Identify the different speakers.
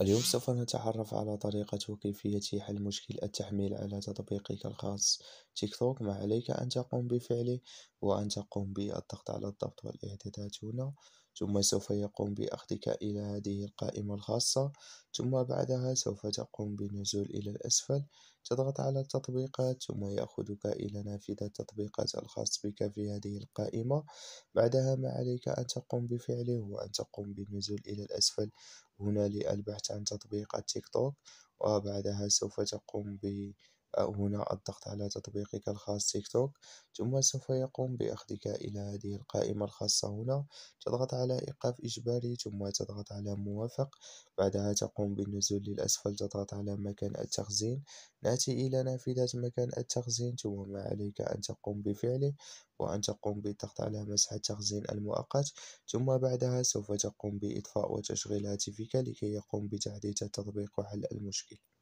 Speaker 1: اليوم سوف نتعرف على طريقة وكيفية حل مشكل التحميل على تطبيقك الخاص تيك توك ما عليك أن تقوم بفعله هو أن تقوم بالضغط على الضبط والإعدادات هنا ثم سوف يقوم بأخذك إلى هذه القائمة الخاصة ثم بعدها سوف تقوم بالنزول إلى الأسفل تضغط على التطبيقات ثم يأخذك إلى نافذة التطبيقات الخاص بك في هذه القائمة بعدها ما عليك أن تقوم بفعله هو أن تقوم بالنزول إلى الأسفل هنا للبحث عن تطبيق التيك توك وبعدها سوف تقوم ب هنا الضغط على تطبيقك الخاص تيك توك ثم سوف يقوم بأخذك إلى هذه القائمة الخاصة هنا تضغط على إيقاف إجباري ثم تضغط على موافق بعدها تقوم بالنزول للأسفل تضغط على مكان التخزين نأتي إلى نافذة مكان التخزين ثم ما عليك أن تقوم بفعله وأن تقوم بالضغط على مسح التخزين المؤقت ثم بعدها سوف تقوم بإطفاء وتشغيل هاتفك لكي يقوم بتحديث التطبيق وحل المشكل